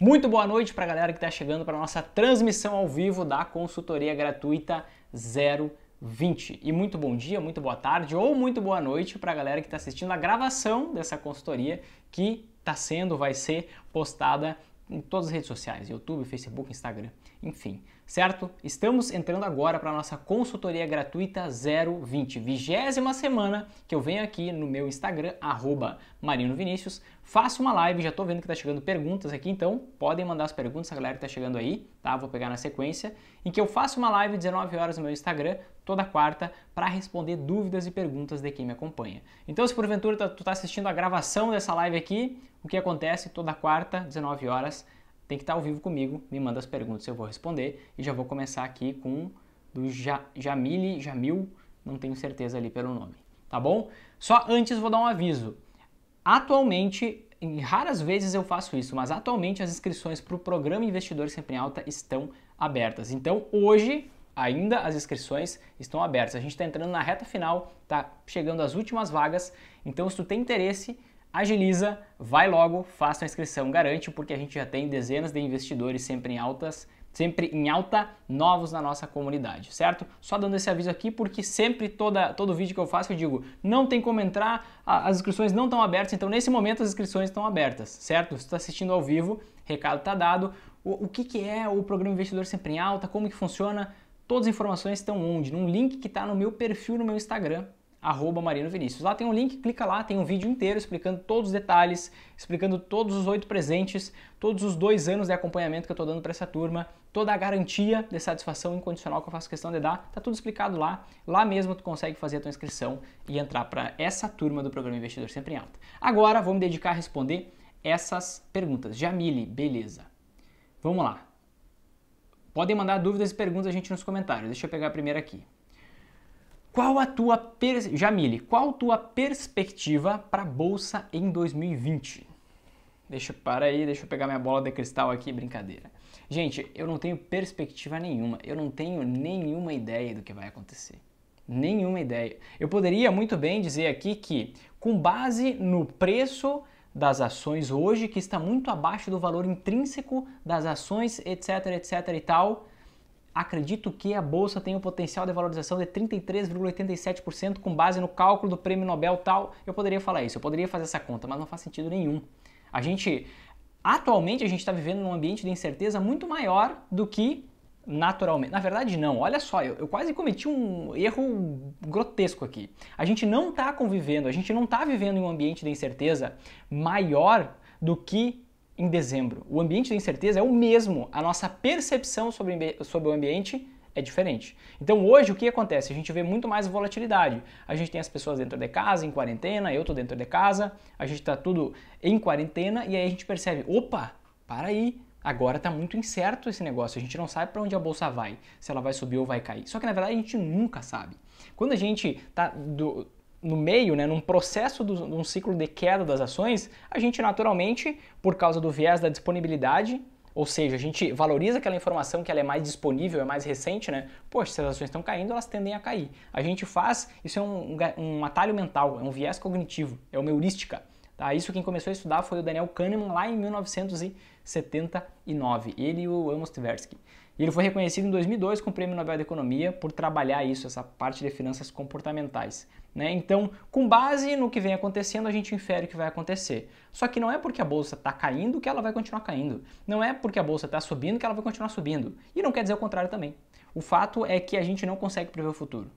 Muito boa noite para a galera que está chegando para nossa transmissão ao vivo da consultoria gratuita 020. E muito bom dia, muito boa tarde ou muito boa noite para a galera que está assistindo a gravação dessa consultoria que está sendo, vai ser postada em todas as redes sociais: YouTube, Facebook, Instagram, enfim certo? Estamos entrando agora para a nossa consultoria gratuita 020, vigésima semana que eu venho aqui no meu Instagram, arroba faço uma live, já estou vendo que está chegando perguntas aqui, então podem mandar as perguntas, a galera que está chegando aí, tá? Vou pegar na sequência, em que eu faço uma live 19 horas no meu Instagram, toda quarta, para responder dúvidas e perguntas de quem me acompanha. Então, se porventura tu está assistindo a gravação dessa live aqui, o que acontece toda quarta, 19 horas, tem que estar ao vivo comigo, me manda as perguntas, eu vou responder. E já vou começar aqui com do ja, Jamile, Jamil, não tenho certeza ali pelo nome, tá bom? Só antes vou dar um aviso. Atualmente, em raras vezes eu faço isso, mas atualmente as inscrições para o programa Investidor Sempre em Alta estão abertas. Então hoje ainda as inscrições estão abertas. A gente está entrando na reta final, tá chegando as últimas vagas. Então se tu tem interesse Agiliza, vai logo, faça a inscrição, garante, porque a gente já tem dezenas de investidores sempre em altas, sempre em alta, novos na nossa comunidade, certo? Só dando esse aviso aqui, porque sempre toda, todo vídeo que eu faço eu digo, não tem como entrar, as inscrições não estão abertas, então nesse momento as inscrições estão abertas, certo? Se está assistindo ao vivo, recado está dado. O, o que, que é o programa Investidor Sempre em Alta, como que funciona, todas as informações estão onde? Num link que está no meu perfil no meu Instagram, arroba Mariano Vinícius. Lá tem um link, clica lá, tem um vídeo inteiro explicando todos os detalhes, explicando todos os oito presentes, todos os dois anos de acompanhamento que eu estou dando para essa turma, toda a garantia de satisfação incondicional que eu faço questão de dar, tá tudo explicado lá. Lá mesmo tu consegue fazer a tua inscrição e entrar para essa turma do programa Investidor Sempre em Alta. Agora vou me dedicar a responder essas perguntas. Jamile, beleza. Vamos lá. Podem mandar dúvidas e perguntas a gente nos comentários. Deixa eu pegar a primeira aqui. Qual a tua per... Jamile, qual a tua perspectiva para bolsa em 2020? Deixa, para aí, deixa eu pegar minha bola de cristal aqui, brincadeira. Gente, eu não tenho perspectiva nenhuma, eu não tenho nenhuma ideia do que vai acontecer. Nenhuma ideia. Eu poderia muito bem dizer aqui que, com base no preço das ações hoje, que está muito abaixo do valor intrínseco das ações, etc, etc e tal, acredito que a bolsa tem um potencial de valorização de 33,87% com base no cálculo do prêmio Nobel tal. Eu poderia falar isso, eu poderia fazer essa conta, mas não faz sentido nenhum. A gente atualmente a gente está vivendo num ambiente de incerteza muito maior do que naturalmente. Na verdade não. Olha só, eu, eu quase cometi um erro grotesco aqui. A gente não está convivendo, a gente não está vivendo em um ambiente de incerteza maior do que em dezembro. O ambiente da incerteza é o mesmo, a nossa percepção sobre, sobre o ambiente é diferente. Então hoje o que acontece? A gente vê muito mais volatilidade. A gente tem as pessoas dentro de casa, em quarentena, eu estou dentro de casa, a gente está tudo em quarentena e aí a gente percebe, opa, para aí, agora está muito incerto esse negócio, a gente não sabe para onde a bolsa vai, se ela vai subir ou vai cair. Só que na verdade a gente nunca sabe. Quando a gente está no meio, né, num processo de um ciclo de queda das ações, a gente naturalmente, por causa do viés da disponibilidade, ou seja, a gente valoriza aquela informação que ela é mais disponível, é mais recente, né? Poxa, se as ações estão caindo, elas tendem a cair. A gente faz, isso é um, um atalho mental, é um viés cognitivo, é uma heurística. Tá? Isso quem começou a estudar foi o Daniel Kahneman lá em 1979, ele e o Amos Tversky. E ele foi reconhecido em 2002 com o Prêmio Nobel de Economia por trabalhar isso, essa parte de finanças comportamentais. Né? Então, com base no que vem acontecendo, a gente infere o que vai acontecer. Só que não é porque a bolsa está caindo que ela vai continuar caindo. Não é porque a bolsa está subindo que ela vai continuar subindo. E não quer dizer o contrário também. O fato é que a gente não consegue prever o futuro.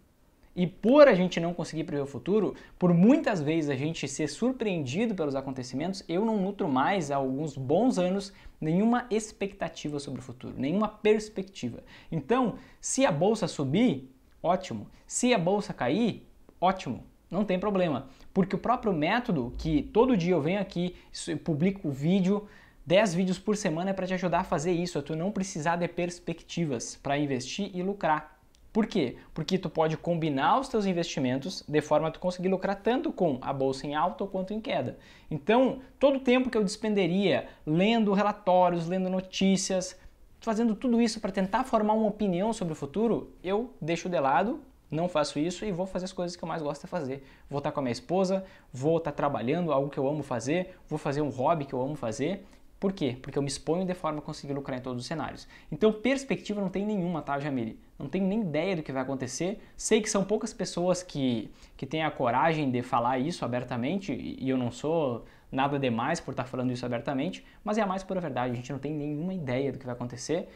E por a gente não conseguir prever o futuro, por muitas vezes a gente ser surpreendido pelos acontecimentos, eu não nutro mais há alguns bons anos nenhuma expectativa sobre o futuro, nenhuma perspectiva. Então, se a bolsa subir, ótimo. Se a bolsa cair, ótimo, não tem problema, porque o próprio método que todo dia eu venho aqui, publico vídeo, 10 vídeos por semana é para te ajudar a fazer isso, a é tu não precisar de perspectivas para investir e lucrar. Por quê? Porque tu pode combinar os teus investimentos de forma a tu conseguir lucrar tanto com a bolsa em alta quanto em queda. Então, todo o tempo que eu despenderia lendo relatórios, lendo notícias, fazendo tudo isso para tentar formar uma opinião sobre o futuro, eu deixo de lado não faço isso e vou fazer as coisas que eu mais gosto de é fazer. Vou estar com a minha esposa, vou estar trabalhando, algo que eu amo fazer, vou fazer um hobby que eu amo fazer. Por quê? Porque eu me exponho de forma a conseguir lucrar em todos os cenários. Então, perspectiva não tem nenhuma, tá, Jamile? Não tenho nem ideia do que vai acontecer. Sei que são poucas pessoas que, que têm a coragem de falar isso abertamente, e eu não sou nada demais por estar falando isso abertamente, mas é a mais pura verdade. A gente não tem nenhuma ideia do que vai acontecer.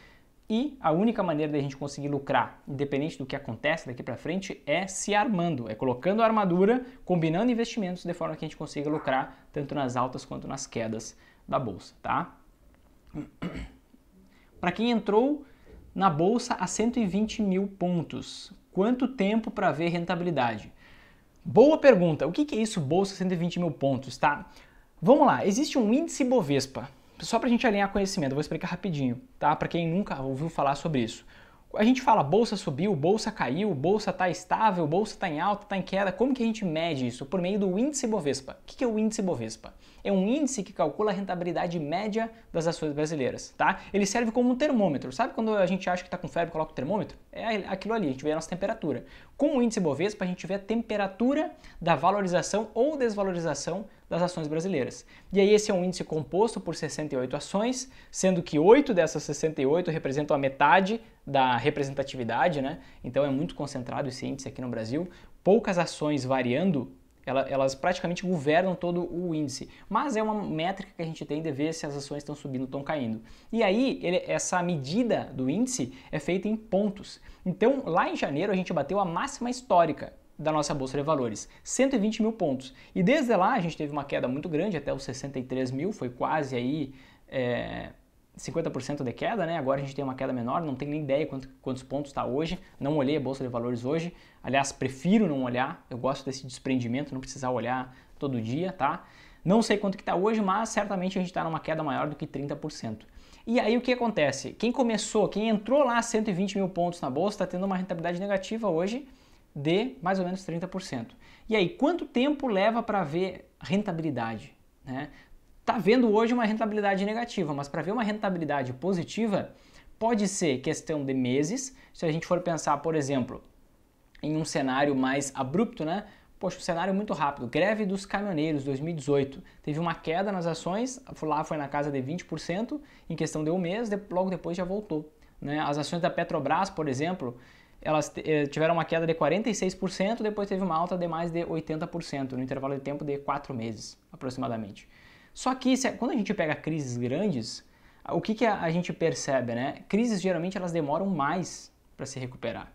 E a única maneira da gente conseguir lucrar, independente do que acontece daqui para frente, é se armando, é colocando a armadura, combinando investimentos de forma que a gente consiga lucrar tanto nas altas quanto nas quedas da bolsa, tá? para quem entrou na bolsa a 120 mil pontos, quanto tempo para ver rentabilidade? Boa pergunta. O que, é isso, bolsa 120 mil pontos, tá? Vamos lá, existe um índice Bovespa só para a gente alinhar conhecimento, vou explicar rapidinho, tá? Para quem nunca ouviu falar sobre isso. A gente fala bolsa subiu, bolsa caiu, bolsa está estável, bolsa está em alta, está em queda. Como que a gente mede isso? Por meio do índice Bovespa. O que é o índice Bovespa? É um índice que calcula a rentabilidade média das ações brasileiras, tá? Ele serve como um termômetro. Sabe quando a gente acha que está com febre e coloca o termômetro? É aquilo ali, a gente vê a nossa temperatura. Com o índice Bovespa, a gente vê a temperatura da valorização ou desvalorização das ações brasileiras. E aí esse é um índice composto por 68 ações, sendo que 8 dessas 68 representam a metade da representatividade, né? Então é muito concentrado esse índice aqui no Brasil. Poucas ações variando, elas praticamente governam todo o índice. Mas é uma métrica que a gente tem de ver se as ações estão subindo ou estão caindo. E aí, ele, essa medida do índice é feita em pontos. Então, lá em janeiro, a gente bateu a máxima histórica, da nossa bolsa de valores, 120 mil pontos. E desde lá a gente teve uma queda muito grande, até os 63 mil, foi quase aí é, 50% de queda, né? Agora a gente tem uma queda menor, não tenho nem ideia quantos, quantos pontos está hoje, não olhei a bolsa de valores hoje. Aliás, prefiro não olhar, eu gosto desse desprendimento, não precisar olhar todo dia, tá? Não sei quanto que está hoje, mas certamente a gente está numa queda maior do que 30%. E aí o que acontece? Quem começou, quem entrou lá 120 mil pontos na bolsa, está tendo uma rentabilidade negativa hoje de mais ou menos 30%. E aí, quanto tempo leva para ver rentabilidade? Né? Tá vendo hoje uma rentabilidade negativa, mas para ver uma rentabilidade positiva, pode ser questão de meses. Se a gente for pensar, por exemplo, em um cenário mais abrupto, né? Poxa, um cenário muito rápido. Greve dos caminhoneiros 2018. Teve uma queda nas ações, lá foi na casa de 20% em questão de um mês, logo depois já voltou. Né? As ações da Petrobras, por exemplo, elas eh, tiveram uma queda de 46%, depois teve uma alta de mais de 80%, no intervalo de tempo de 4 meses, aproximadamente. Só que quando a gente pega crises grandes, o que, que a, gente percebe, né? Crises geralmente elas demoram mais para se recuperar.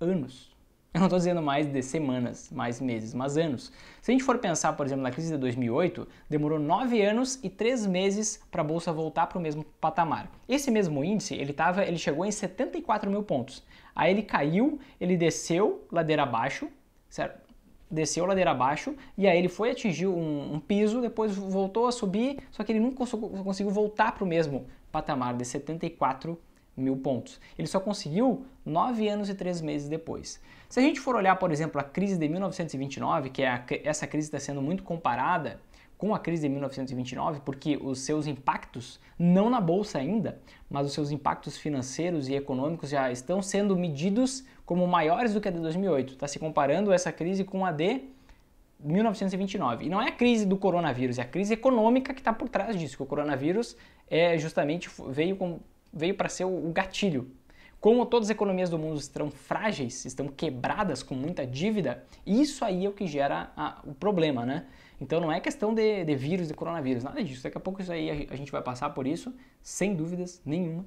Anos. Eu não estou dizendo mais de semanas, mais meses, mas anos. Se a gente for pensar, por exemplo, na crise de 2008, demorou nove anos e três meses para a bolsa voltar para o mesmo patamar. Esse mesmo índice, ele, tava, ele chegou em 74 mil pontos. Aí ele caiu, ele desceu ladeira abaixo, certo? desceu ladeira abaixo e aí ele foi atingir um, um, piso, depois voltou a subir, só que ele nunca conseguiu voltar para o mesmo patamar de 74 mil pontos. Ele só conseguiu nove anos e três meses depois. Se a gente for olhar, por exemplo, a crise de 1929, que é a, essa crise está sendo muito comparada com a crise de 1929, porque os seus impactos, não na bolsa ainda, mas os seus impactos financeiros e econômicos já estão sendo medidos como maiores do que a de 2008. Está se comparando essa crise com a de 1929. E não é a crise do coronavírus, é a crise econômica que está por trás disso, que o coronavírus é justamente veio com veio para ser o gatilho. Como todas as economias do mundo estão frágeis, estão quebradas com muita dívida, isso aí é o que gera a, o problema, né? Então não é questão de, de vírus, de coronavírus, nada disso. Daqui a pouco isso aí a gente vai passar por isso, sem dúvidas nenhuma.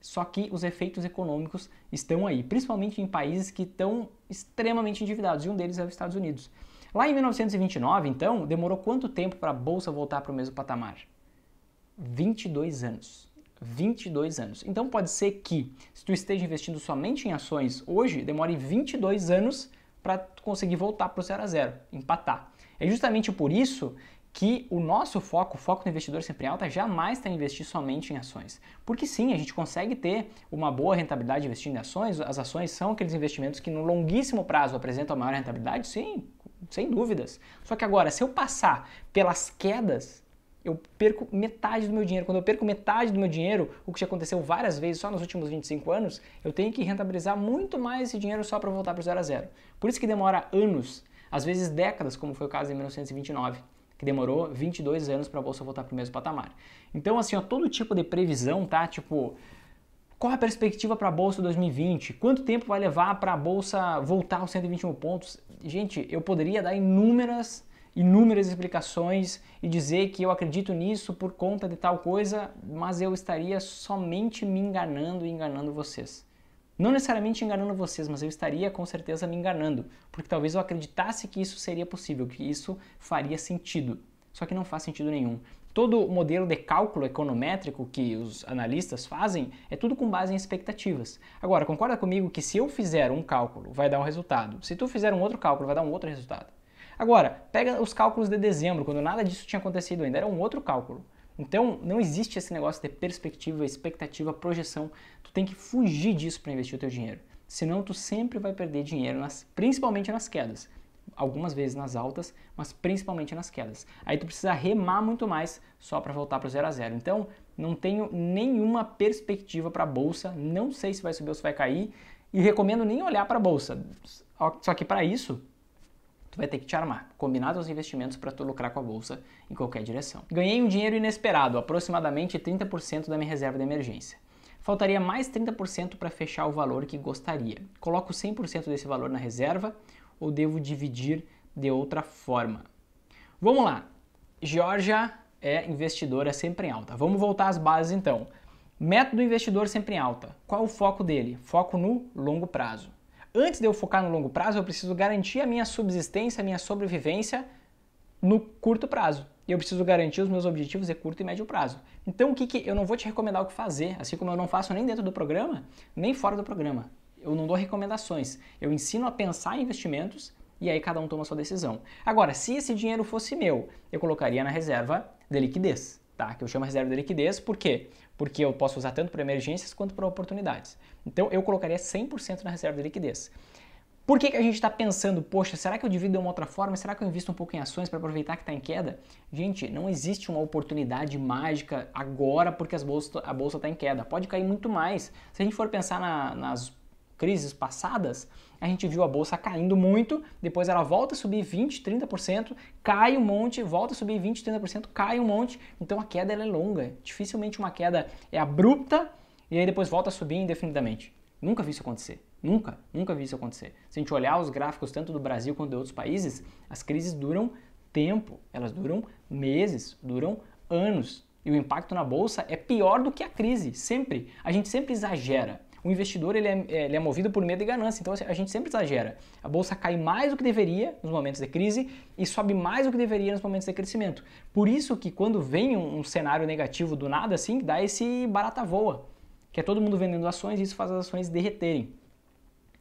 Só que os efeitos econômicos estão aí, principalmente em países que estão extremamente endividados, e um deles é os Estados Unidos. Lá em 1929, então, demorou quanto tempo para a bolsa voltar para o mesmo patamar? 22 anos. 22 anos. Então pode ser que, se tu esteja investindo somente em ações hoje, demore 22 anos para conseguir voltar para o zero a zero, empatar. É justamente por isso que o nosso foco, o foco do investidor sempre alta, jamais está investir somente em ações. Porque sim, a gente consegue ter uma boa rentabilidade investindo em ações, as ações são aqueles investimentos que no longuíssimo prazo apresentam maior rentabilidade, sim, sem dúvidas. Só que agora, se eu passar pelas quedas eu perco metade do meu dinheiro. Quando eu perco metade do meu dinheiro, o que já aconteceu várias vezes só nos últimos 25 anos, eu tenho que rentabilizar muito mais esse dinheiro só para voltar para o zero a zero. Por isso que demora anos, às vezes décadas, como foi o caso em 1929, que demorou 22 anos para a bolsa voltar para o mesmo patamar. Então, assim, ó, todo tipo de previsão, tá? Tipo, qual a perspectiva para a bolsa 2020? Quanto tempo vai levar para a bolsa voltar aos 121 pontos? Gente, eu poderia dar inúmeras inúmeras explicações e dizer que eu acredito nisso por conta de tal coisa, mas eu estaria somente me enganando e enganando vocês. Não necessariamente enganando vocês, mas eu estaria com certeza me enganando, porque talvez eu acreditasse que isso seria possível, que isso faria sentido. Só que não faz sentido nenhum. Todo modelo de cálculo econométrico que os analistas fazem é tudo com base em expectativas. Agora, concorda comigo que se eu fizer um cálculo, vai dar um resultado. Se tu fizer um outro cálculo, vai dar um outro resultado. Agora, pega os cálculos de dezembro, quando nada disso tinha acontecido ainda, era um outro cálculo. Então, não existe esse negócio de perspectiva, expectativa, projeção. Tu tem que fugir disso para investir o teu dinheiro. Senão, tu sempre vai perder dinheiro, nas, principalmente nas quedas. Algumas vezes nas altas, mas principalmente nas quedas. Aí tu precisa remar muito mais só para voltar para o zero a zero. Então, não tenho nenhuma perspectiva para a bolsa. Não sei se vai subir ou se vai cair. E recomendo nem olhar para a bolsa. Só que para isso, tu vai ter que te armar, combinar teus investimentos para tu lucrar com a bolsa em qualquer direção. Ganhei um dinheiro inesperado, aproximadamente 30% da minha reserva de emergência. Faltaria mais 30% para fechar o valor que gostaria. Coloco 100% desse valor na reserva ou devo dividir de outra forma? Vamos lá. Georgia é investidora sempre em alta. Vamos voltar às bases então. Método investidor sempre em alta. Qual o foco dele? Foco no longo prazo. Antes de eu focar no longo prazo, eu preciso garantir a minha subsistência, a minha sobrevivência no curto prazo. E eu preciso garantir os meus objetivos de curto e médio prazo. Então, o que, que eu não vou te recomendar o que fazer, assim como eu não faço nem dentro do programa, nem fora do programa. Eu não dou recomendações. Eu ensino a pensar em investimentos e aí cada um toma sua decisão. Agora, se esse dinheiro fosse meu, eu colocaria na reserva de liquidez, tá? Que eu chamo reserva de liquidez, por quê? porque eu posso usar tanto para emergências quanto para oportunidades. Então eu colocaria 100% na reserva de liquidez. Por que, que a gente está pensando, poxa, será que eu divido de uma outra forma? Será que eu invisto um pouco em ações para aproveitar que está em queda? Gente, não existe uma oportunidade mágica agora porque as bolsas, a bolsa está em queda. Pode cair muito mais. Se a gente for pensar na, nas crises passadas, a gente viu a bolsa caindo muito, depois ela volta a subir 20, 30%, cai um monte, volta a subir 20, 30%, cai um monte. Então a queda é longa. Dificilmente uma queda é abrupta e aí depois volta a subir indefinidamente. Nunca vi isso acontecer. Nunca, nunca vi isso acontecer. Se a gente olhar os gráficos tanto do Brasil quanto de outros países, as crises duram tempo, elas duram meses, duram anos. E o impacto na bolsa é pior do que a crise, sempre. A gente sempre exagera o investidor ele é, é, ele é movido por medo e ganância, então assim, a gente sempre exagera. A bolsa cai mais do que deveria nos momentos de crise e sobe mais do que deveria nos momentos de crescimento. Por isso que quando vem um, um cenário negativo do nada assim, dá esse barata voa, que é todo mundo vendendo ações e isso faz as ações derreterem.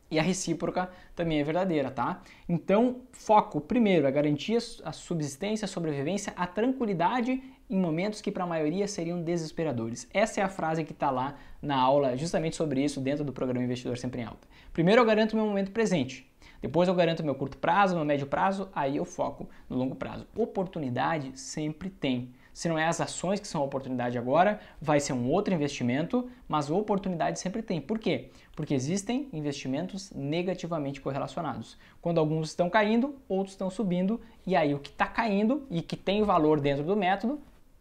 E a recíproca também é verdadeira, tá? Então, foco primeiro a garantia, a subsistência, a sobrevivência, a tranquilidade em momentos que para a maioria seriam desesperadores. Essa é a frase que está lá na aula justamente sobre isso dentro do programa Investidor Sempre em Alta. Primeiro eu garanto meu momento presente, depois eu garanto meu curto prazo, meu médio prazo, aí eu foco no longo prazo. Oportunidade sempre tem. Se não é as ações que são a oportunidade agora, vai ser um outro investimento, mas oportunidade sempre tem. Por quê? Porque existem investimentos negativamente correlacionados. Quando alguns estão caindo, outros estão subindo, e aí o que está caindo e que tem valor dentro do método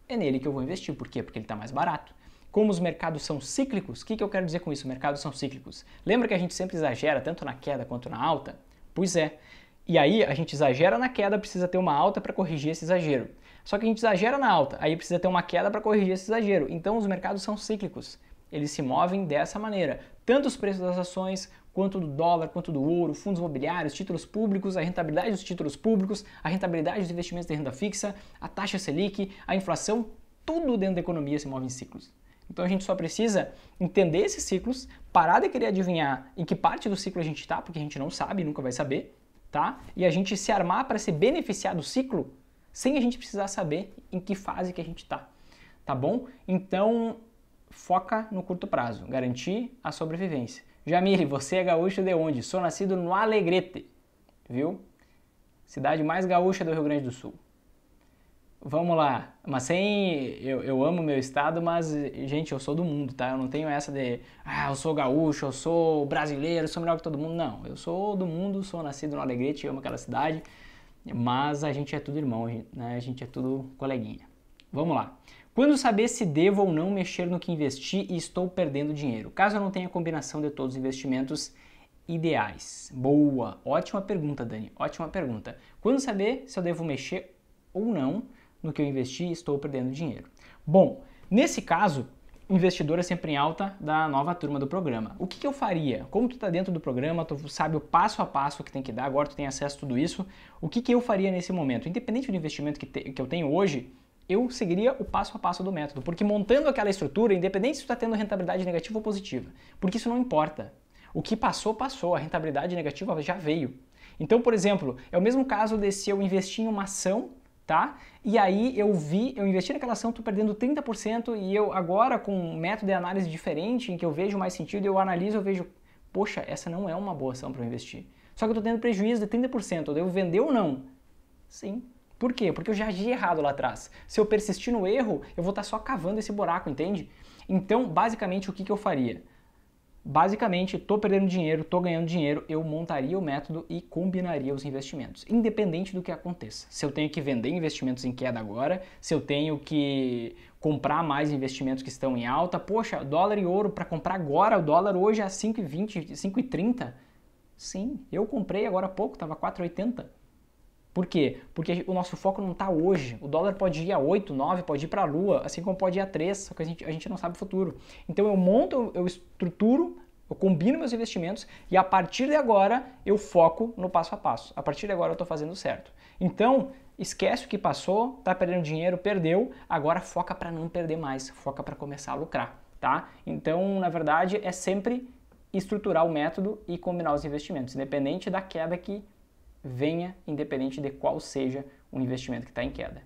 é nele que eu vou investir. Por quê? Porque ele está mais barato. Como os mercados são cíclicos, o que, que eu quero dizer com isso? Mercados são cíclicos. Lembra que a gente sempre exagera tanto na queda quanto na alta? Pois é. E aí a gente exagera na queda, precisa ter uma alta para corrigir esse exagero. Só que a gente exagera na alta, aí precisa ter uma queda para corrigir esse exagero. Então os mercados são cíclicos. Eles se movem dessa maneira. Tanto os preços das ações quanto do dólar, quanto do ouro, fundos imobiliários, títulos públicos, a rentabilidade dos títulos públicos, a rentabilidade dos investimentos de renda fixa, a taxa Selic, a inflação, tudo dentro da economia se move em ciclos. Então a gente só precisa entender esses ciclos, parar de querer adivinhar em que parte do ciclo a gente está, porque a gente não sabe, nunca vai saber, tá? E a gente se armar para se beneficiar do ciclo sem a gente precisar saber em que fase que a gente está, tá bom? Então foca no curto prazo, garantir a sobrevivência. Jamile, você é gaúcho de onde? Sou nascido no Alegrete, viu? Cidade mais gaúcha do Rio Grande do Sul. Vamos lá, mas sem. Eu, eu amo meu estado, mas, gente, eu sou do mundo, tá? Eu não tenho essa de. Ah, eu sou gaúcho, eu sou brasileiro, eu sou melhor que todo mundo. Não, eu sou do mundo, sou nascido no Alegrete, amo aquela cidade, mas a gente é tudo irmão, né? A gente é tudo coleguinha. Vamos lá. Quando saber se devo ou não mexer no que investi e estou perdendo dinheiro? Caso eu não tenha a combinação de todos os investimentos ideais. Boa, ótima pergunta, Dani. Ótima pergunta. Quando saber se eu devo mexer ou não no que eu investi e estou perdendo dinheiro? Bom, nesse caso, investidor é sempre em alta da nova turma do programa. O que, que eu faria? Como tu está dentro do programa, tu sabe o passo a passo que tem que dar, agora tu tem acesso a tudo isso. O que, que eu faria nesse momento? Independente do investimento que, te, que eu tenho hoje, eu seguiria o passo a passo do método, porque montando aquela estrutura, independente se está tendo rentabilidade negativa ou positiva, porque isso não importa. O que passou, passou, a rentabilidade negativa já veio. Então, por exemplo, é o mesmo caso de se eu investir em uma ação, tá? E aí eu vi, eu investi naquela ação, estou perdendo 30% e eu agora com um método de análise diferente, em que eu vejo mais sentido, eu analiso, eu vejo, poxa, essa não é uma boa ação para investir. Só que eu estou tendo prejuízo de 30%, eu devo vender ou não? Sim, por quê? Porque eu já agi errado lá atrás. Se eu persistir no erro, eu vou estar tá só cavando esse buraco, entende? Então, basicamente, o que, que eu faria? Basicamente, estou perdendo dinheiro, estou ganhando dinheiro, eu montaria o método e combinaria os investimentos, independente do que aconteça. Se eu tenho que vender investimentos em queda agora, se eu tenho que comprar mais investimentos que estão em alta, poxa, dólar e ouro para comprar agora, o dólar hoje é 5,20, 5,30. Sim, eu comprei agora há pouco, estava 4,80. Por quê? Porque o nosso foco não está hoje. O dólar pode ir a 8, 9, pode ir para a lua, assim como pode ir a 3, só que a gente, a gente não sabe o futuro. Então eu monto, eu estruturo eu combino meus investimentos e a partir de agora eu foco no passo a passo. A partir de agora eu estou fazendo certo. Então, esquece o que passou, tá perdendo dinheiro, perdeu, agora foca para não perder mais, foca para começar a lucrar, tá? Então, na verdade, é sempre estruturar o método e combinar os investimentos, independente da queda que venha independente de qual seja o investimento que está em queda.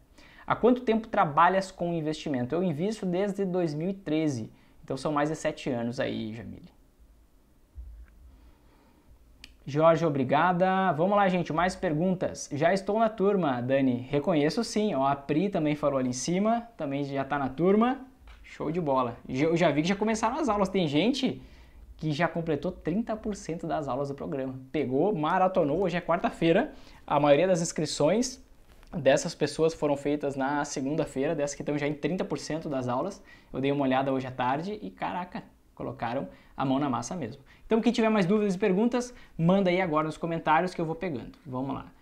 Há quanto tempo trabalhas com investimento? Eu invisto desde 2013, então são mais de sete anos aí, Jamile. Jorge, obrigada. Vamos lá, gente, mais perguntas. Já estou na turma, Dani. Reconheço sim. Ó, a Pri também falou ali em cima, também já está na turma. Show de bola. Eu já vi que já começaram as aulas. Tem gente que já completou 30% das aulas do programa. Pegou, maratonou, hoje é quarta-feira, a maioria das inscrições dessas pessoas foram feitas na segunda-feira, dessas que estão já em 30% das aulas. Eu dei uma olhada hoje à tarde e caraca, colocaram a mão na massa mesmo. Então, quem tiver mais dúvidas e perguntas, manda aí agora nos comentários que eu vou pegando. Vamos lá.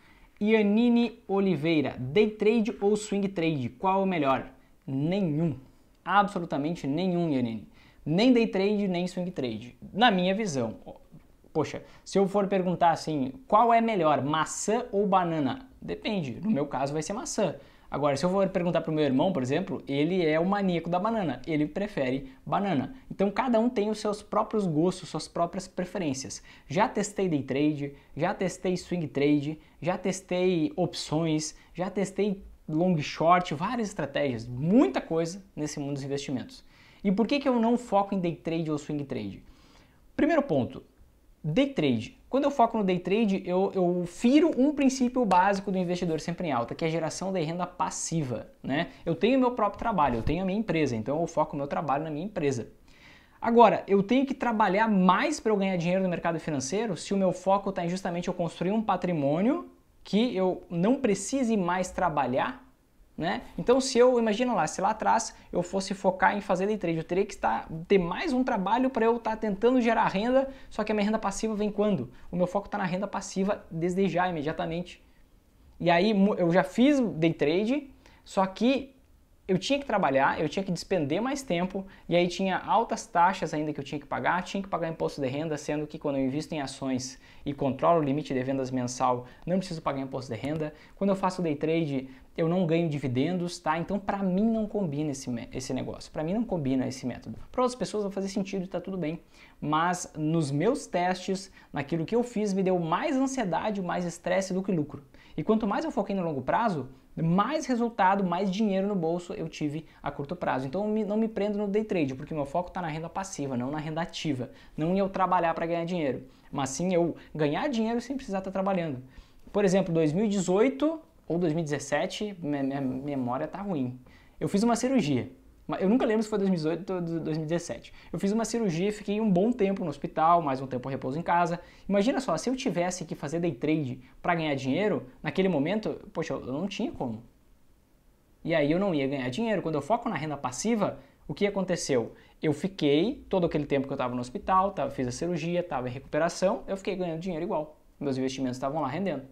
Ianine Oliveira, day trade ou swing trade, qual é o melhor? Nenhum. Absolutamente nenhum, Ianine nem day trade, nem swing trade. Na minha visão, poxa, se eu for perguntar assim, qual é melhor, maçã ou banana? Depende, no meu caso vai ser maçã. Agora, se eu for perguntar para o meu irmão, por exemplo, ele é o maníaco da banana, ele prefere banana. Então, cada um tem os seus próprios gostos, suas próprias preferências. Já testei day trade, já testei swing trade, já testei opções, já testei long short, várias estratégias, muita coisa nesse mundo dos investimentos. E por que, que eu não foco em day trade ou swing trade? Primeiro ponto, day trade. Quando eu foco no day trade, eu, eu firo um princípio básico do investidor sempre em alta, que é a geração de renda passiva. Né? Eu tenho meu próprio trabalho, eu tenho a minha empresa, então eu foco meu trabalho na minha empresa. Agora, eu tenho que trabalhar mais para eu ganhar dinheiro no mercado financeiro se o meu foco está em justamente eu construir um patrimônio que eu não precise mais trabalhar né? Então, se eu, imagina lá, se lá atrás eu fosse focar em fazer day trade, eu teria que estar, ter mais um trabalho para eu estar tá tentando gerar renda, só que a minha renda passiva vem quando? O meu foco está na renda passiva desde já, imediatamente. E aí eu já fiz day trade, só que eu tinha que trabalhar, eu tinha que despender mais tempo e aí tinha altas taxas ainda que eu tinha que pagar, tinha que pagar imposto de renda, sendo que quando eu invisto em ações e controlo o limite de vendas mensal, não preciso pagar imposto de renda. Quando eu faço day trade, eu não ganho dividendos, tá? Então para mim não combina esse, esse negócio, para mim não combina esse método. Para outras pessoas vai fazer sentido e tá tudo bem, mas nos meus testes, naquilo que eu fiz, me deu mais ansiedade, mais estresse do que lucro. E quanto mais eu foquei no longo prazo, mais resultado, mais dinheiro no bolso eu tive a curto prazo. Então eu não me prendo no day trade, porque meu foco está na renda passiva, não na renda ativa. Não em eu trabalhar para ganhar dinheiro, mas sim eu ganhar dinheiro sem precisar estar tá trabalhando. Por exemplo, 2018 ou 2017, minha, minha memória está ruim. Eu fiz uma cirurgia eu nunca lembro se foi 2018 ou 2017. Eu fiz uma cirurgia, fiquei um bom tempo no hospital, mais um tempo repouso em casa. Imagina só, se eu tivesse que fazer day trade para ganhar dinheiro, naquele momento, poxa, eu não tinha como. E aí eu não ia ganhar dinheiro. Quando eu foco na renda passiva, o que aconteceu? Eu fiquei, todo aquele tempo que eu estava no hospital, tava, fiz a cirurgia, estava em recuperação, eu fiquei ganhando dinheiro igual. Meus investimentos estavam lá rendendo.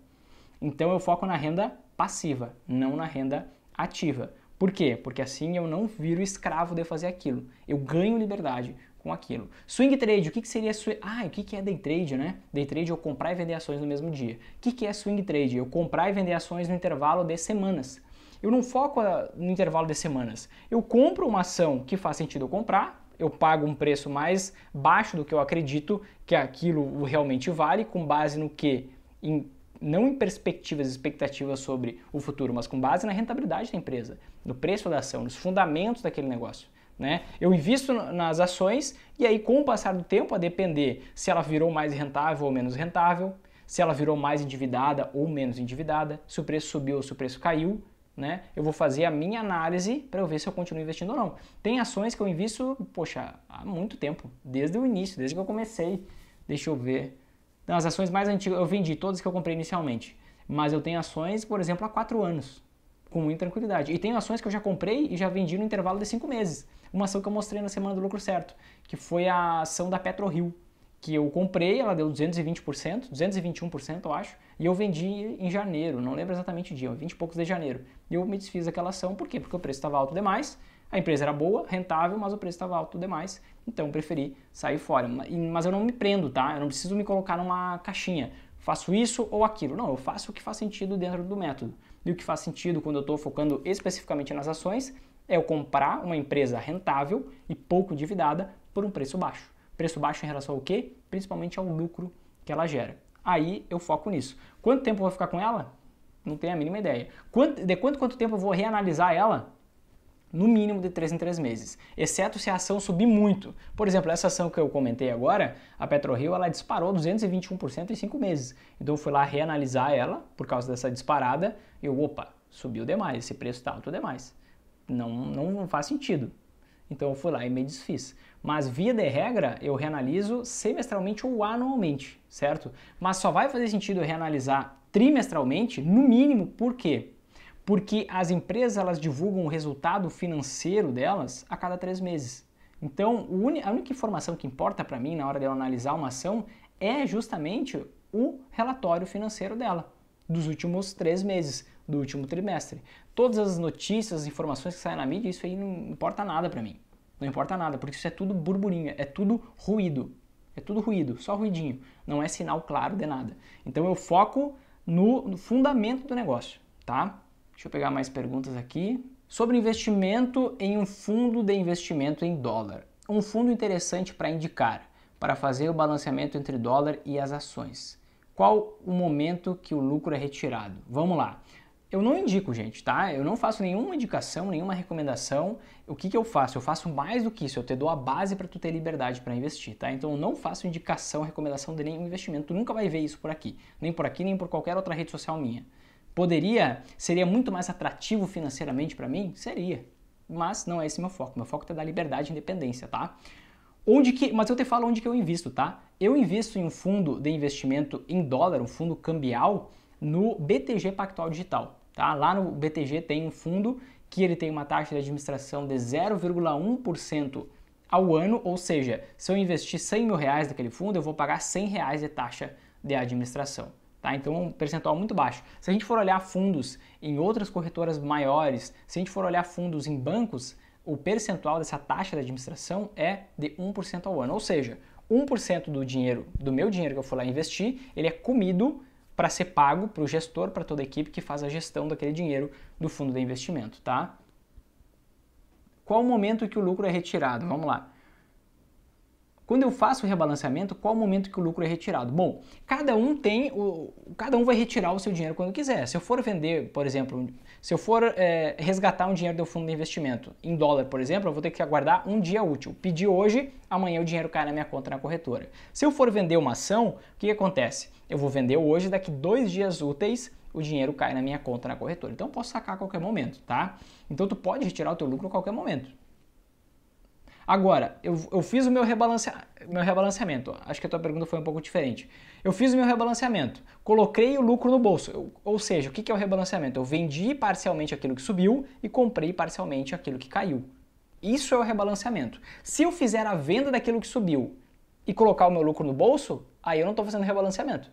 Então eu foco na renda passiva, não na renda ativa. Por quê? Porque assim eu não viro escravo de fazer aquilo. Eu ganho liberdade com aquilo. Swing trade, o que, que seria swing? Ah, o que, que é day trade, né? Day trade é eu comprar e vender ações no mesmo dia. O que, que é swing trade? Eu comprar e vender ações no intervalo de semanas. Eu não foco ah, no intervalo de semanas. Eu compro uma ação que faz sentido eu comprar, eu pago um preço mais baixo do que eu acredito que aquilo realmente vale, com base no que? Em não em perspectivas, expectativas sobre o futuro, mas com base na rentabilidade da empresa, no preço da ação, nos fundamentos daquele negócio. Né? Eu invisto nas ações e aí, com o passar do tempo, a depender se ela virou mais rentável ou menos rentável, se ela virou mais endividada ou menos endividada, se o preço subiu ou se o preço caiu, né? Eu vou fazer a minha análise para eu ver se eu continuo investindo ou não. Tem ações que eu invisto, poxa, há muito tempo, desde o início, desde que eu comecei. Deixa eu ver. Então, as ações mais antigas, eu vendi todas que eu comprei inicialmente. Mas eu tenho ações, por exemplo, há quatro anos, com muita tranquilidade. E tenho ações que eu já comprei e já vendi no intervalo de cinco meses. Uma ação que eu mostrei na semana do lucro certo, que foi a ação da PetroRio, que eu comprei, ela deu 220%, 221% eu acho, e eu vendi em janeiro, não lembro exatamente o dia, 20 e poucos de janeiro. E eu me desfiz daquela ação, por quê? Porque o preço estava alto demais, a empresa era boa, rentável, mas o preço estava alto demais, então preferi sair fora. Mas eu não me prendo, tá? Eu não preciso me colocar numa caixinha. Faço isso ou aquilo. Não, eu faço o que faz sentido dentro do método. E o que faz sentido quando eu estou focando especificamente nas ações é eu comprar uma empresa rentável e pouco endividada por um preço baixo. Preço baixo em relação ao quê? Principalmente ao lucro que ela gera. Aí eu foco nisso. Quanto tempo eu vou ficar com ela? Não tenho a mínima ideia. Quanto, de quanto quanto tempo eu vou reanalisar ela? no mínimo de 3 em 3 meses, exceto se a ação subir muito. Por exemplo, essa ação que eu comentei agora, a PetroRio, ela disparou 221% em 5 meses. Então eu fui lá reanalisar ela por causa dessa disparada e eu, opa, subiu demais, esse preço está alto demais. Não, não faz sentido. Então eu fui lá e me desfiz. Mas via de regra, eu reanaliso semestralmente ou anualmente, certo? Mas só vai fazer sentido eu reanalisar trimestralmente, no mínimo, por quê? porque as empresas elas divulgam o resultado financeiro delas a cada três meses. Então, a única informação que importa para mim na hora de eu analisar uma ação é justamente o relatório financeiro dela dos últimos três meses, do último trimestre. Todas as notícias, as informações que saem na mídia, isso aí não importa nada para mim. Não importa nada, porque isso é tudo burburinho, é tudo ruído. É tudo ruído, só ruidinho. Não é sinal claro de nada. Então eu foco no, no fundamento do negócio, tá? Deixa eu pegar mais perguntas aqui. Sobre investimento em um fundo de investimento em dólar. Um fundo interessante para indicar, para fazer o balanceamento entre dólar e as ações. Qual o momento que o lucro é retirado? Vamos lá. Eu não indico, gente, tá? Eu não faço nenhuma indicação, nenhuma recomendação. O que, que eu faço? Eu faço mais do que isso. Eu te dou a base para tu ter liberdade para investir, tá? Então eu não faço indicação, recomendação de nenhum investimento. Tu nunca vai ver isso por aqui. Nem por aqui, nem por qualquer outra rede social minha. Poderia, seria muito mais atrativo financeiramente para mim? Seria. Mas não é esse meu foco. Meu foco é da liberdade e independência, tá? Onde que, mas eu te falo onde que eu invisto, tá? Eu invisto em um fundo de investimento em dólar, um fundo cambial, no BTG Pactual Digital, tá? Lá no BTG tem um fundo que ele tem uma taxa de administração de 0,1% ao ano, ou seja, se eu investir 100 mil reais naquele fundo, eu vou pagar 100 reais de taxa de administração. Tá? Então, um percentual muito baixo. Se a gente for olhar fundos em outras corretoras maiores, se a gente for olhar fundos em bancos, o percentual dessa taxa de administração é de 1% ao ano. Ou seja, 1% do dinheiro, do meu dinheiro que eu for lá investir, ele é comido para ser pago para o gestor, para toda a equipe que faz a gestão daquele dinheiro do fundo de investimento, tá? Qual o momento que o lucro é retirado? Vamos lá. Quando eu faço o rebalanceamento, qual o momento que o lucro é retirado? Bom, cada um tem o, cada um vai retirar o seu dinheiro quando quiser. Se eu for vender, por exemplo, se eu for é, resgatar um dinheiro do fundo de investimento em dólar, por exemplo, eu vou ter que aguardar um dia útil. Pedir hoje, amanhã o dinheiro cai na minha conta na corretora. Se eu for vender uma ação, o que, que acontece? Eu vou vender hoje, daqui dois dias úteis o dinheiro cai na minha conta na corretora. Então eu posso sacar a qualquer momento, tá? Então tu pode retirar o teu lucro a qualquer momento. Agora, eu, eu fiz o meu, rebalance, meu rebalanceamento. Acho que a tua pergunta foi um pouco diferente. Eu fiz o meu rebalanceamento, coloquei o lucro no bolso. Eu, ou seja, o que, que é o rebalanceamento? Eu vendi parcialmente aquilo que subiu e comprei parcialmente aquilo que caiu. Isso é o rebalanceamento. Se eu fizer a venda daquilo que subiu e colocar o meu lucro no bolso, aí eu não estou fazendo rebalanceamento.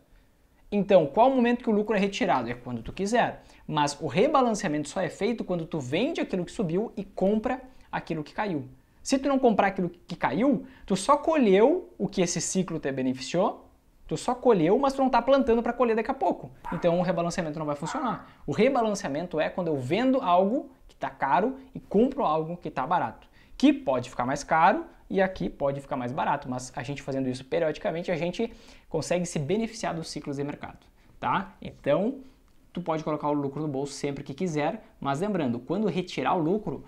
Então, qual o momento que o lucro é retirado? É quando tu quiser. Mas o rebalanceamento só é feito quando tu vende aquilo que subiu e compra aquilo que caiu. Se tu não comprar aquilo que caiu, tu só colheu o que esse ciclo te beneficiou, tu só colheu, mas tu não está plantando para colher daqui a pouco. Então o rebalanceamento não vai funcionar. O rebalanceamento é quando eu vendo algo que está caro e compro algo que está barato. Que pode ficar mais caro e aqui pode ficar mais barato, mas a gente fazendo isso periodicamente, a gente consegue se beneficiar dos ciclos de mercado, tá? Então, tu pode colocar o lucro no bolso sempre que quiser, mas lembrando, quando retirar o lucro,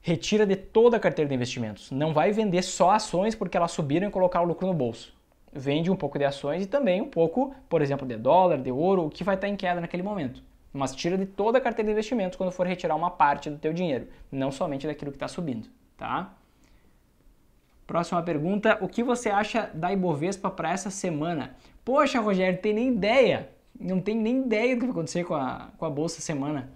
retira de toda a carteira de investimentos. Não vai vender só ações porque elas subiram e colocar o lucro no bolso. Vende um pouco de ações e também um pouco, por exemplo, de dólar, de ouro, o que vai estar em queda naquele momento. Mas tira de toda a carteira de investimentos quando for retirar uma parte do teu dinheiro, não somente daquilo que está subindo, tá? Próxima pergunta, o que você acha da Ibovespa para essa semana? Poxa, Rogério, tem nem ideia, não tem nem ideia do que vai acontecer com a, com a Bolsa semana.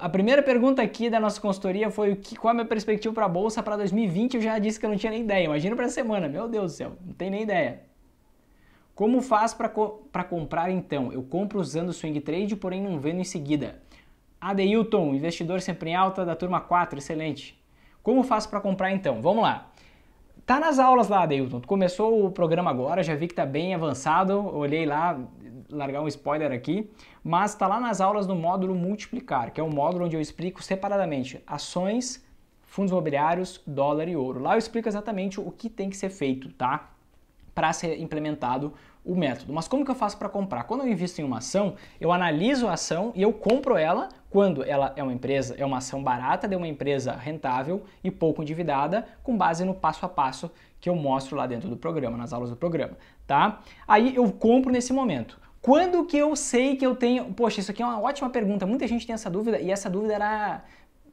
A primeira pergunta aqui da nossa consultoria foi o que, qual é a minha perspectiva para a bolsa para 2020? Eu já disse que eu não tinha nem ideia. Imagina para a semana, meu Deus do céu, não tem nem ideia. Como faz para co comprar então? Eu compro usando swing trade, porém não vendo em seguida. Adeilton, investidor sempre em alta da turma 4, excelente. Como faço para comprar então? Vamos lá. Tá nas aulas lá, Adeilton. Começou o programa agora, já vi que tá bem avançado. Olhei lá, largar um spoiler aqui mas está lá nas aulas do módulo Multiplicar, que é um módulo onde eu explico separadamente ações, fundos imobiliários, dólar e ouro. Lá eu explico exatamente o que tem que ser feito, tá? Para ser implementado o método. Mas como que eu faço para comprar? Quando eu invisto em uma ação, eu analiso a ação e eu compro ela quando ela é uma empresa, é uma ação barata de uma empresa rentável e pouco endividada, com base no passo a passo que eu mostro lá dentro do programa, nas aulas do programa, tá? Aí eu compro nesse momento. Quando que eu sei que eu tenho. Poxa, isso aqui é uma ótima pergunta. Muita gente tem essa dúvida e essa dúvida era,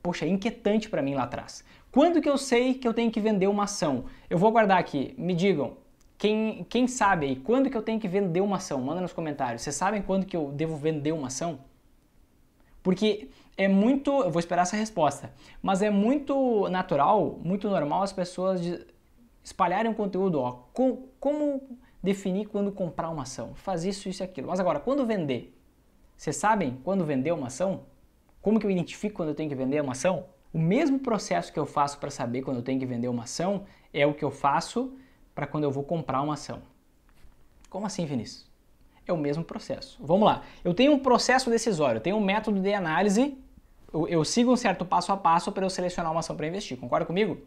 poxa, inquietante para mim lá atrás. Quando que eu sei que eu tenho que vender uma ação? Eu vou aguardar aqui. Me digam, quem, quem sabe aí, quando que eu tenho que vender uma ação? Manda nos comentários. Vocês sabem quando que eu devo vender uma ação? Porque é muito. Eu vou esperar essa resposta. Mas é muito natural, muito normal as pessoas espalharem o conteúdo. Ó, como definir quando comprar uma ação, faz isso, isso e aquilo. Mas agora, quando vender? Vocês sabem quando vender uma ação? Como que eu identifico quando eu tenho que vender uma ação? O mesmo processo que eu faço para saber quando eu tenho que vender uma ação é o que eu faço para quando eu vou comprar uma ação. Como assim, Vinícius? É o mesmo processo. Vamos lá. Eu tenho um processo decisório, eu tenho um método de análise, eu, eu sigo um certo passo a passo para eu selecionar uma ação para investir. Concorda comigo?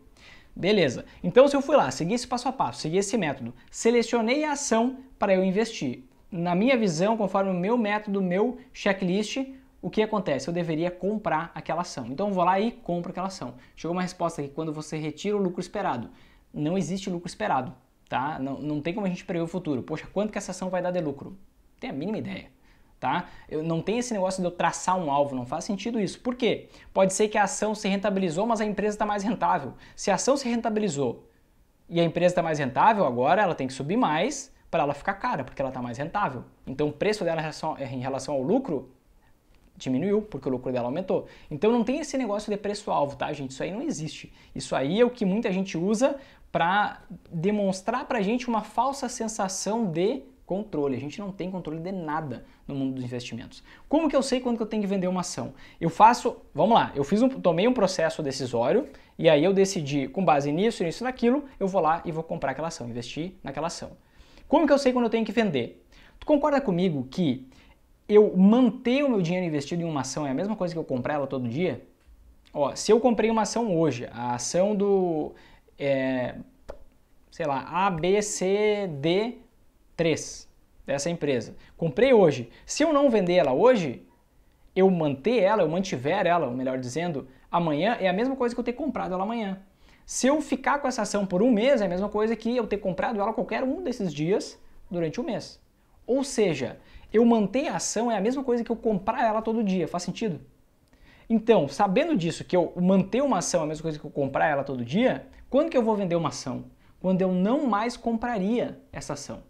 Beleza. Então, se eu fui lá, segui esse passo a passo, segui esse método, selecionei a ação para eu investir. Na minha visão, conforme o meu método, meu checklist, o que acontece? Eu deveria comprar aquela ação. Então, eu vou lá e compro aquela ação. Chegou uma resposta aqui, quando você retira o lucro esperado. Não existe lucro esperado, tá? Não, não tem como a gente prever o futuro. Poxa, quanto que essa ação vai dar de lucro? Tem a mínima ideia tá? Eu, não tem esse negócio de eu traçar um alvo, não faz sentido isso. Por quê? Pode ser que a ação se rentabilizou, mas a empresa está mais rentável. Se a ação se rentabilizou e a empresa está mais rentável, agora ela tem que subir mais para ela ficar cara, porque ela está mais rentável. Então o preço dela em relação, ao lucro diminuiu, porque o lucro dela aumentou. Então não tem esse negócio de preço-alvo, tá, gente? Isso aí não existe. Isso aí é o que muita gente usa para demonstrar para a gente uma falsa sensação de controle. A gente não tem controle de nada no mundo dos investimentos. Como que eu sei quando que eu tenho que vender uma ação? Eu faço, vamos lá, eu fiz um, tomei um processo decisório e aí eu decidi, com base nisso, nisso, naquilo, eu vou lá e vou comprar aquela ação, investir naquela ação. Como que eu sei quando eu tenho que vender? Tu concorda comigo que eu manter o meu dinheiro investido em uma ação é a mesma coisa que eu comprar ela todo dia? Ó, se eu comprei uma ação hoje, a ação do, é, sei lá, A, B, C, D 3 dessa empresa. Comprei hoje. Se eu não vender ela hoje, eu manter ela, eu mantiver ela, melhor dizendo, amanhã é a mesma coisa que eu ter comprado ela amanhã. Se eu ficar com essa ação por um mês, é a mesma coisa que eu ter comprado ela qualquer um desses dias durante o um mês. Ou seja, eu manter a ação é a mesma coisa que eu comprar ela todo dia. Faz sentido? Então, sabendo disso, que eu manter uma ação é a mesma coisa que eu comprar ela todo dia, quando que eu vou vender uma ação? Quando eu não mais compraria essa ação.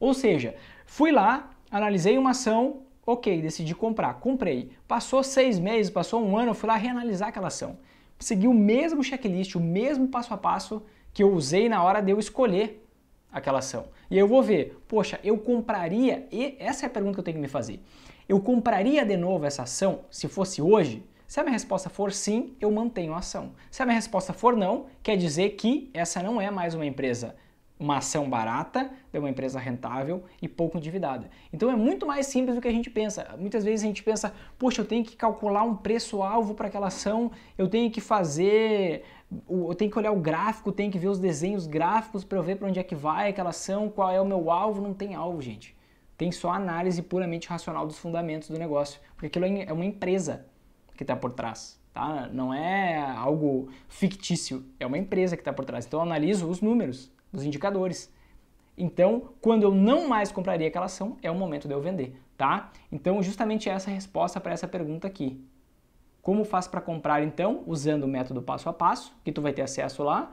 Ou seja, fui lá, analisei uma ação, ok, decidi comprar, comprei. Passou seis meses, passou um ano, eu fui lá reanalisar aquela ação. Segui o mesmo checklist, o mesmo passo a passo que eu usei na hora de eu escolher aquela ação. E aí eu vou ver, poxa, eu compraria, e essa é a pergunta que eu tenho que me fazer. Eu compraria de novo essa ação se fosse hoje? Se a minha resposta for sim, eu mantenho a ação. Se a minha resposta for não, quer dizer que essa não é mais uma empresa uma ação barata de é uma empresa rentável e pouco endividada. Então é muito mais simples do que a gente pensa. Muitas vezes a gente pensa, poxa, eu tenho que calcular um preço-alvo para aquela ação, eu tenho que fazer, eu tenho que olhar o gráfico, tenho que ver os desenhos gráficos para eu ver para onde é que vai aquela ação, qual é o meu alvo. Não tem alvo, gente. Tem só análise puramente racional dos fundamentos do negócio, porque aquilo é, é uma empresa que está por trás tá? Não é algo fictício, é uma empresa que está por trás. Então eu analiso os números, os indicadores. Então, quando eu não mais compraria aquela ação, é o momento de eu vender, tá? Então, justamente é essa é a resposta para essa pergunta aqui. Como faz para comprar então? Usando o método passo a passo, que tu vai ter acesso lá,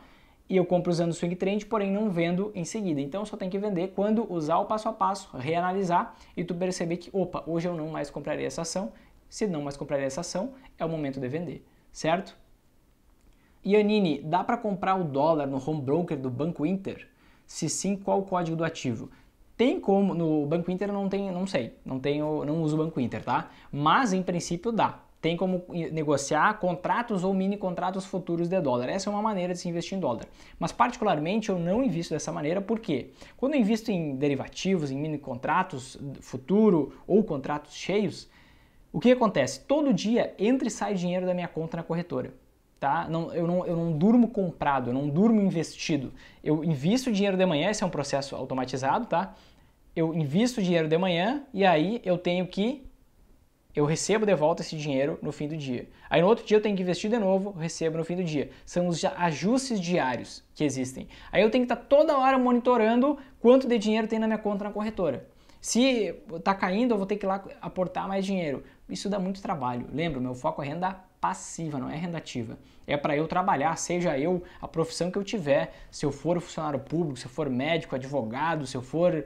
e eu compro usando o swing trend, porém não vendo em seguida. Então só tem que vender quando usar o passo a passo, reanalisar e tu perceber que, opa, hoje eu não mais compraria essa ação, se não mais comprarem essa ação, é o momento de vender, certo? Ianini, dá para comprar o dólar no home broker do Banco Inter? Se sim, qual o código do ativo? Tem como, no Banco Inter não tem, não sei, não tenho, não uso o Banco Inter, tá? Mas em princípio dá. Tem como negociar contratos ou mini contratos futuros de dólar. Essa é uma maneira de se investir em dólar. Mas particularmente eu não invisto dessa maneira porque quando eu invisto em derivativos, em mini contratos futuro ou contratos cheios, o que acontece? Todo dia entra e sai dinheiro da minha conta na corretora. Tá? Não, eu, não, eu não durmo comprado, eu não durmo investido. Eu invisto dinheiro de manhã, esse é um processo automatizado, tá? Eu invisto dinheiro de manhã e aí eu tenho que. Eu recebo de volta esse dinheiro no fim do dia. Aí no outro dia eu tenho que investir de novo, recebo no fim do dia. São os ajustes diários que existem. Aí eu tenho que estar tá toda hora monitorando quanto de dinheiro tem na minha conta na corretora. Se tá caindo, eu vou ter que ir lá aportar mais dinheiro. Isso dá muito trabalho. Lembra, meu foco é renda passiva, não é renda ativa. É para eu trabalhar, seja eu a profissão que eu tiver, se eu for funcionário público, se eu for médico, advogado, se eu for,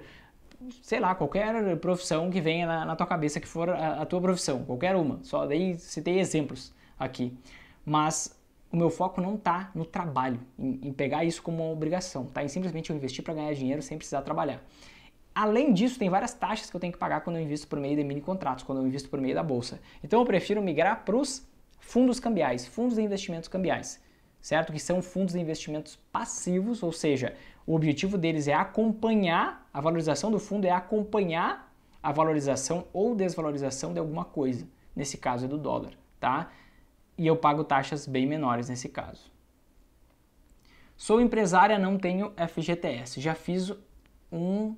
sei lá, qualquer profissão que venha na, na tua cabeça que for a, a tua profissão, qualquer uma. Só daí citei exemplos aqui. Mas o meu foco não está no trabalho, em, em, pegar isso como uma obrigação, tá? Em simplesmente eu investir para ganhar dinheiro sem precisar trabalhar. Além disso, tem várias taxas que eu tenho que pagar quando eu invisto por meio de mini contratos, quando eu invisto por meio da bolsa. Então eu prefiro migrar para os fundos cambiais, fundos de investimentos cambiais, certo? Que são fundos de investimentos passivos, ou seja, o objetivo deles é acompanhar, a valorização do fundo é acompanhar a valorização ou desvalorização de alguma coisa, nesse caso é do dólar, tá? E eu pago taxas bem menores nesse caso. Sou empresária, não tenho FGTS. Já fiz um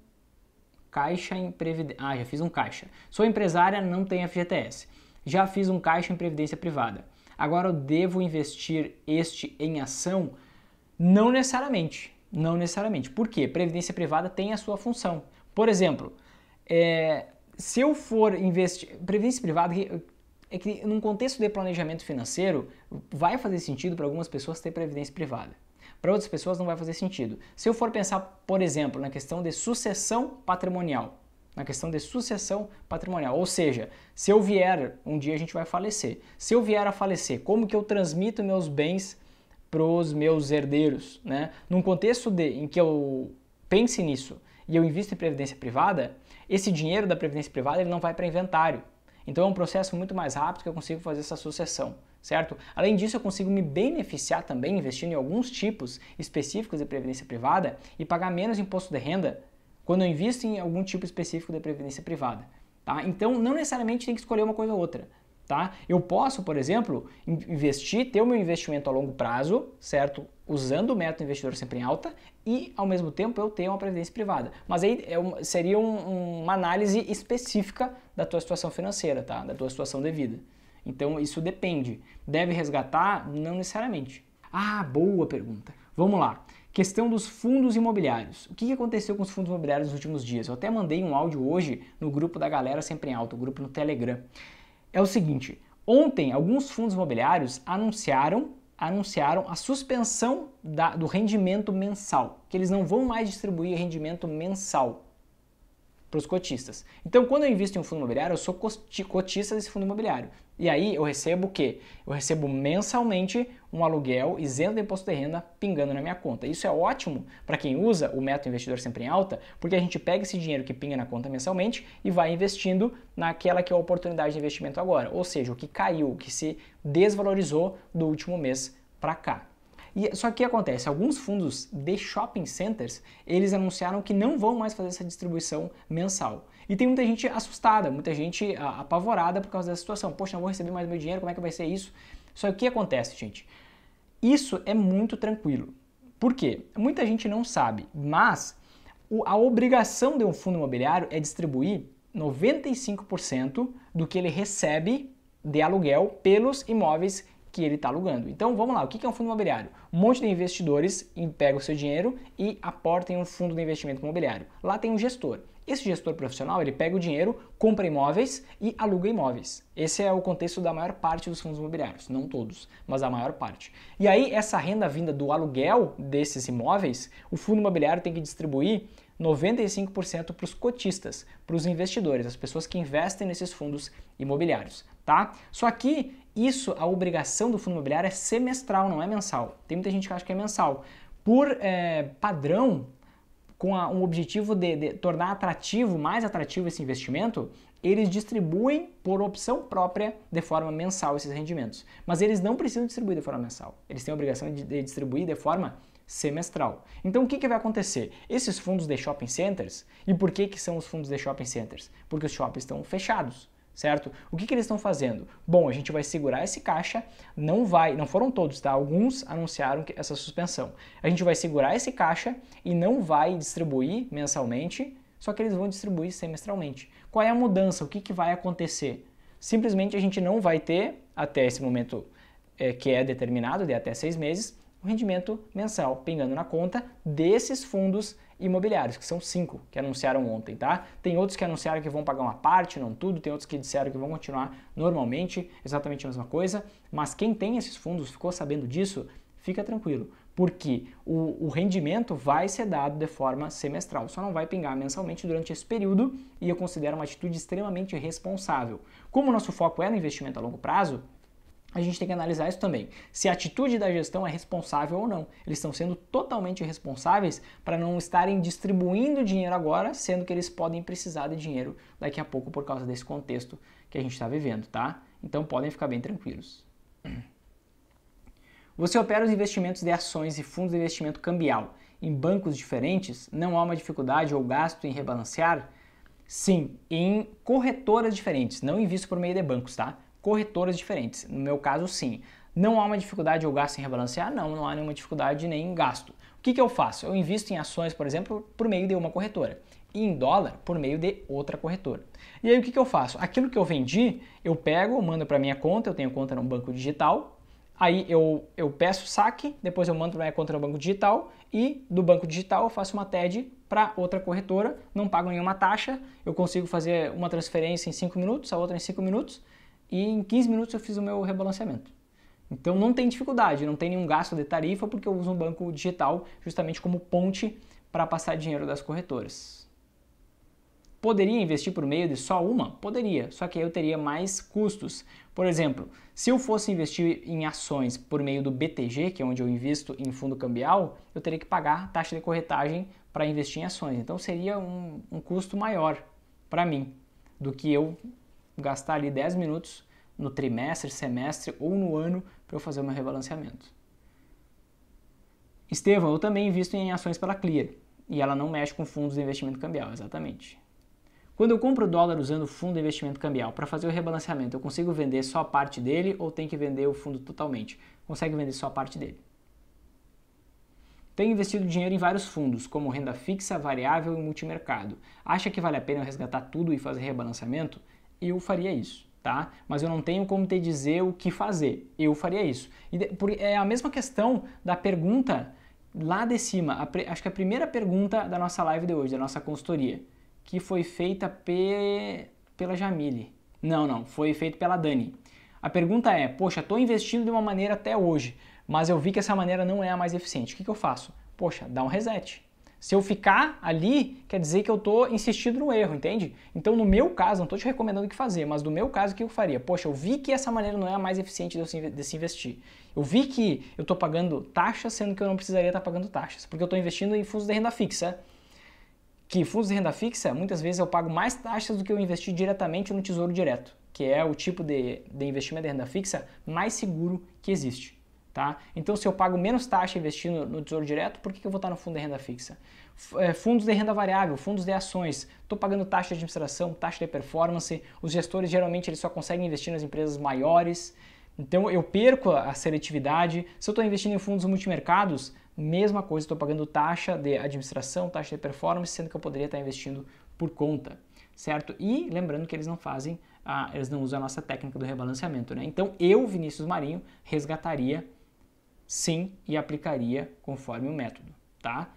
caixa em previdência. Ah, já fiz um caixa. Sou empresária, não tenho FGTS. Já fiz um caixa em previdência privada. Agora eu devo investir este em ação? Não necessariamente. Não necessariamente. Por quê? Previdência privada tem a sua função. Por exemplo, é, se eu for investir. Previdência privada, é que num contexto de planejamento financeiro, vai fazer sentido para algumas pessoas ter previdência privada. Para outras pessoas não vai fazer sentido. Se eu for pensar, por exemplo, na questão de sucessão patrimonial, na questão de sucessão patrimonial, ou seja, se eu vier, um dia a gente vai falecer. Se eu vier a falecer, como que eu transmito meus bens para os meus herdeiros, né? Num contexto de, em que eu pense nisso e eu invisto em previdência privada, esse dinheiro da previdência privada ele não vai para inventário. Então é um processo muito mais rápido que eu consigo fazer essa sucessão, certo? Além disso, eu consigo me beneficiar também investindo em alguns tipos específicos de previdência privada e pagar menos imposto de renda quando eu invisto em algum tipo específico de previdência privada. Tá? Então, não necessariamente tem que escolher uma coisa ou outra tá? Eu posso, por exemplo, investir, ter o meu investimento a longo prazo, certo? Usando o método investidor sempre em alta e, ao mesmo tempo, eu ter uma previdência privada. Mas aí é uma, seria um, uma análise específica da tua situação financeira, tá? Da tua situação de vida. Então, isso depende. Deve resgatar? Não necessariamente. Ah, boa pergunta. Vamos lá. Questão dos fundos imobiliários. O que aconteceu com os fundos imobiliários nos últimos dias? Eu até mandei um áudio hoje no grupo da galera sempre em alta, o grupo no Telegram é o seguinte: ontem alguns fundos imobiliários anunciaram anunciaram a suspensão da, do rendimento mensal, que eles não vão mais distribuir rendimento mensal para os cotistas. Então, quando eu invisto em um fundo imobiliário, eu sou cotista desse fundo imobiliário. E aí eu recebo o quê? Eu recebo mensalmente um aluguel isento de imposto de renda pingando na minha conta. Isso é ótimo para quem usa o método investidor sempre em alta, porque a gente pega esse dinheiro que pinga na conta mensalmente e vai investindo naquela que é a oportunidade de investimento agora, ou seja, o que caiu, o que se desvalorizou do último mês para cá. E, só que acontece, alguns fundos de shopping centers, eles anunciaram que não vão mais fazer essa distribuição mensal. E tem muita gente assustada, muita gente ah, apavorada por causa dessa situação. Poxa, não vou receber mais meu dinheiro, como é que vai ser isso? Só que o que acontece, gente? Isso é muito tranquilo. Por quê? Muita gente não sabe, mas a obrigação de um fundo imobiliário é distribuir 95% do que ele recebe de aluguel pelos imóveis que ele está alugando. Então vamos lá, o que é um fundo imobiliário? Um monte de investidores pega o seu dinheiro e aporta em um fundo de investimento imobiliário. Lá tem um gestor. Esse gestor profissional ele pega o dinheiro, compra imóveis e aluga imóveis. Esse é o contexto da maior parte dos fundos imobiliários, não todos, mas a maior parte. E aí essa renda vinda do aluguel desses imóveis, o fundo imobiliário tem que distribuir 95% para os cotistas, para os investidores, as pessoas que investem nesses fundos imobiliários, tá? Só que isso, a obrigação do fundo imobiliário é semestral, não é mensal. Tem muita gente que acha que é mensal. Por é, padrão, com a, um objetivo de, de tornar atrativo, mais atrativo esse investimento, eles distribuem por opção própria de forma mensal esses rendimentos. Mas eles não precisam distribuir de forma mensal. Eles têm a obrigação de, de distribuir de forma semestral. Então o que, que vai acontecer? Esses fundos de shopping centers, e por que, que são os fundos de shopping centers? Porque os shoppings estão fechados certo? O que, que eles estão fazendo? Bom, a gente vai segurar esse caixa, não vai, não foram todos, tá? Alguns anunciaram essa suspensão. A gente vai segurar esse caixa e não vai distribuir mensalmente, só que eles vão distribuir semestralmente. Qual é a mudança? O que, que vai acontecer? Simplesmente a gente não vai ter, até esse momento é, que é determinado, de até seis meses, o rendimento mensal pingando na conta desses fundos imobiliários, que são cinco que anunciaram ontem, tá? Tem outros que anunciaram que vão pagar uma parte, não tudo, tem outros que disseram que vão continuar normalmente, exatamente a mesma coisa, mas quem tem esses fundos ficou sabendo disso, fica tranquilo, porque o, o, rendimento vai ser dado de forma semestral, só não vai pingar mensalmente durante esse período e eu considero uma atitude extremamente responsável. Como o nosso foco é no investimento a longo prazo, a gente tem que analisar isso também. Se a atitude da gestão é responsável ou não. Eles estão sendo totalmente responsáveis para não estarem distribuindo dinheiro agora, sendo que eles podem precisar de dinheiro daqui a pouco por causa desse contexto que a gente está vivendo, tá? Então podem ficar bem tranquilos. Você opera os investimentos de ações e fundos de investimento cambial em bancos diferentes? Não há uma dificuldade ou gasto em rebalancear? Sim, em corretoras diferentes, não invisto por meio de bancos, tá? corretoras diferentes. No meu caso, sim. Não há uma dificuldade eu gasto em rebalancear? Não, não há nenhuma dificuldade nem em gasto. O que, que eu faço? Eu invisto em ações, por exemplo, por meio de uma corretora e em dólar por meio de outra corretora. E aí o que, que eu faço? Aquilo que eu vendi, eu pego, mando para minha conta, eu tenho conta no banco digital, aí eu, eu peço saque, depois eu mando para minha conta no banco digital e do banco digital eu faço uma TED para outra corretora, não pago nenhuma taxa, eu consigo fazer uma transferência em 5 minutos, a outra em 5 minutos, e em 15 minutos eu fiz o meu rebalanceamento. Então não tem dificuldade, não tem nenhum gasto de tarifa, porque eu uso um banco digital justamente como ponte para passar dinheiro das corretoras. Poderia investir por meio de só uma? Poderia, só que aí eu teria mais custos. Por exemplo, se eu fosse investir em ações por meio do BTG, que é onde eu invisto em fundo cambial, eu teria que pagar taxa de corretagem para investir em ações. Então seria um, um custo maior para mim do que eu gastar ali 10 minutos no trimestre, semestre ou no ano para eu fazer o meu rebalanceamento. Estevam, eu também invisto em ações pela Clear e ela não mexe com fundos de investimento cambial, exatamente. Quando eu compro o dólar usando o fundo de investimento cambial para fazer o rebalanceamento, eu consigo vender só a parte dele ou tem que vender o fundo totalmente? Consegue vender só a parte dele. Tenho investido dinheiro em vários fundos, como renda fixa, variável e multimercado. Acha que vale a pena eu resgatar tudo e fazer rebalanceamento? eu faria isso, tá? Mas eu não tenho como te dizer o que fazer, eu faria isso. E é a mesma questão da pergunta lá de cima, acho que a primeira pergunta da nossa live de hoje, da nossa consultoria, que foi feita pe... pela Jamile. Não, não, foi feita pela Dani. A pergunta é, poxa, estou investindo de uma maneira até hoje, mas eu vi que essa maneira não é a mais eficiente. O que, que eu faço? Poxa, dá um reset. Se eu ficar ali, quer dizer que eu estou insistindo no erro, entende? Então, no meu caso, não estou te recomendando o que fazer, mas no meu caso, o que eu faria? Poxa, eu vi que essa maneira não é a mais eficiente de se investir. Eu vi que eu estou pagando taxas, sendo que eu não precisaria estar tá pagando taxas, porque eu estou investindo em fundos de renda fixa. Que fundos de renda fixa, muitas vezes eu pago mais taxas do que eu investi diretamente no Tesouro Direto, que é o tipo de, de investimento de renda fixa mais seguro que existe. Tá? Então, se eu pago menos taxa investindo no Tesouro Direto, por que, eu vou estar no fundo de renda fixa? É, fundos de renda variável, fundos de ações, estou pagando taxa de administração, taxa de performance, os gestores geralmente eles só conseguem investir nas empresas maiores, então eu perco a seletividade. Se eu estou investindo em fundos multimercados, mesma coisa, estou pagando taxa de administração, taxa de performance, sendo que eu poderia estar investindo por conta, certo? E lembrando que eles não fazem, eles não usam a nossa técnica do rebalanceamento, né? Então eu, Vinícius Marinho, resgataria sim e aplicaria conforme o método, tá?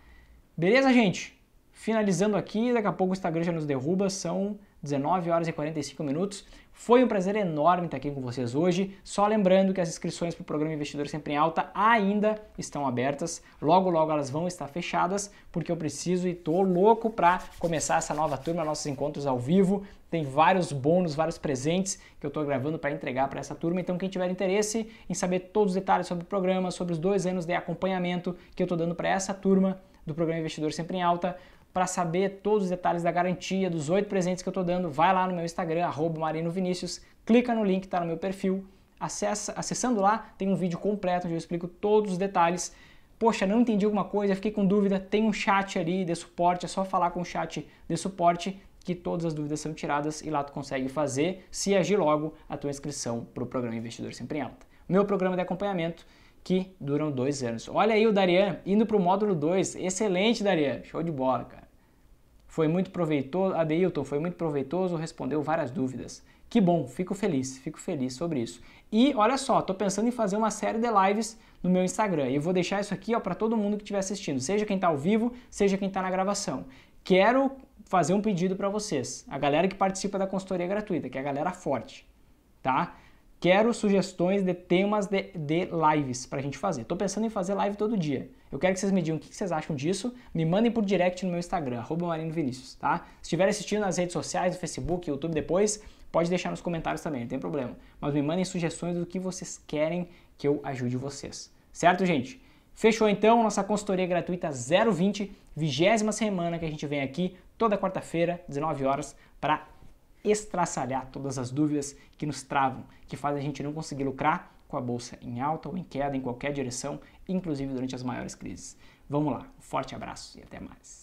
Beleza, gente? Finalizando aqui, daqui a pouco o Instagram já nos derruba, são 19 horas e 45 minutos. Foi um prazer enorme estar aqui com vocês hoje. Só lembrando que as inscrições para o programa Investidor Sempre em Alta ainda estão abertas. Logo, logo elas vão estar fechadas, porque eu preciso e tô louco para começar essa nova turma, nossos encontros ao vivo. Tem vários bônus, vários presentes que eu estou gravando para entregar para essa turma. Então, quem tiver interesse em saber todos os detalhes sobre o programa, sobre os dois anos de acompanhamento que eu estou dando para essa turma, do programa Investidor Sempre em Alta, para saber todos os detalhes da garantia, dos oito presentes que eu estou dando, vai lá no meu Instagram, marinovinicius, clica no link que está no meu perfil, acessa, acessando lá, tem um vídeo completo onde eu explico todos os detalhes. Poxa, não entendi alguma coisa, fiquei com dúvida, tem um chat ali de suporte, é só falar com o chat de suporte que todas as dúvidas são tiradas e lá tu consegue fazer, se agir logo, a tua inscrição para o programa Investidor Sempre em Alta. meu programa de acompanhamento que duram dois anos. Olha aí o Darian indo para o módulo 2. Excelente, Darian. Show de bola, cara. Foi muito proveitoso, Adeilton, foi muito proveitoso, respondeu várias dúvidas. Que bom, fico feliz, fico feliz sobre isso. E olha só, estou pensando em fazer uma série de lives no meu Instagram. E eu vou deixar isso aqui para todo mundo que estiver assistindo, seja quem está ao vivo, seja quem está na gravação. Quero fazer um pedido para vocês, a galera que participa da consultoria gratuita, que é a galera forte, tá? Quero sugestões de temas de, de lives para a gente fazer. Estou pensando em fazer live todo dia. Eu quero que vocês me digam o que vocês acham disso. Me mandem por direct no meu Instagram, marinovinicius, tá? Se estiver assistindo nas redes sociais, no Facebook, YouTube depois, pode deixar nos comentários também, não tem problema. Mas me mandem sugestões do que vocês querem que eu ajude vocês. Certo, gente? Fechou então nossa consultoria gratuita 020, vigésima semana que a gente vem aqui toda quarta-feira, 19 horas, para estraçalhar todas as dúvidas que nos travam, que fazem a gente não conseguir lucrar com a bolsa em alta ou em queda em qualquer direção, inclusive durante as maiores crises. Vamos lá, um forte abraço e até mais.